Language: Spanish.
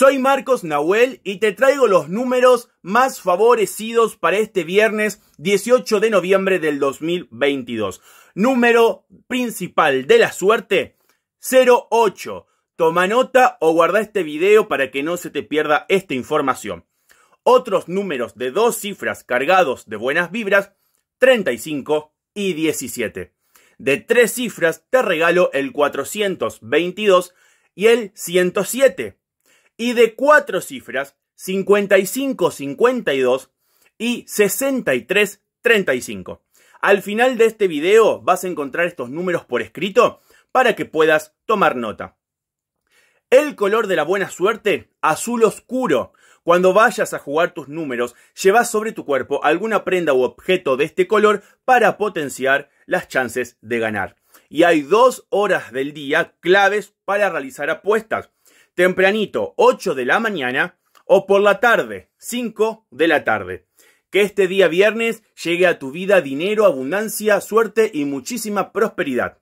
Soy Marcos Nahuel y te traigo los números más favorecidos para este viernes 18 de noviembre del 2022. Número principal de la suerte 08. Toma nota o guarda este video para que no se te pierda esta información. Otros números de dos cifras cargados de buenas vibras 35 y 17. De tres cifras te regalo el 422 y el 107 y de cuatro cifras 55-52 y 63-35. Al final de este video vas a encontrar estos números por escrito para que puedas tomar nota. El color de la buena suerte, azul oscuro. Cuando vayas a jugar tus números, llevas sobre tu cuerpo alguna prenda u objeto de este color para potenciar las chances de ganar. Y hay dos horas del día claves para realizar apuestas tempranito 8 de la mañana o por la tarde 5 de la tarde. Que este día viernes llegue a tu vida dinero, abundancia, suerte y muchísima prosperidad.